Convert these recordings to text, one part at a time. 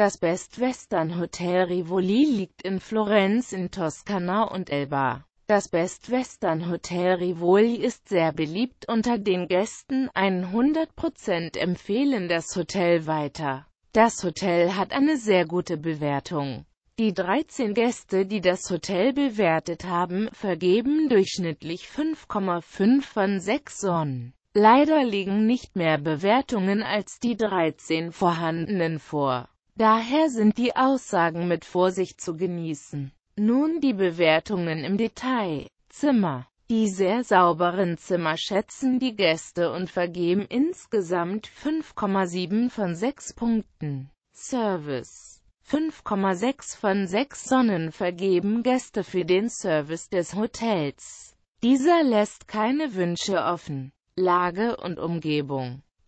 Das Best Western Hotel Rivoli liegt in Florenz in Toskana und Elba. Das Best Western Hotel Rivoli ist sehr beliebt unter den Gästen, 100% empfehlen das Hotel weiter. Das Hotel hat eine sehr gute Bewertung. Die 13 Gäste, die das Hotel bewertet haben, vergeben durchschnittlich 5,5 von 6 Sonnen. Leider liegen nicht mehr Bewertungen als die 13 vorhandenen vor. Daher sind die Aussagen mit Vorsicht zu genießen. Nun die Bewertungen im Detail. Zimmer. Die sehr sauberen Zimmer schätzen die Gäste und vergeben insgesamt 5,7 von 6 Punkten. Service 5,6 von 6 Sonnen vergeben Gäste für den Service des Hotels. Dieser lässt keine Wünsche offen. Lage und Umgebung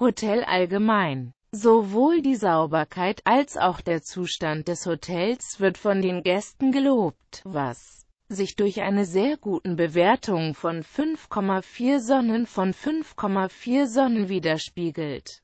Hotel allgemein. Sowohl die Sauberkeit als auch der Zustand des Hotels wird von den Gästen gelobt, was sich durch eine sehr guten Bewertung von 5,4 Sonnen von 5,4 Sonnen widerspiegelt.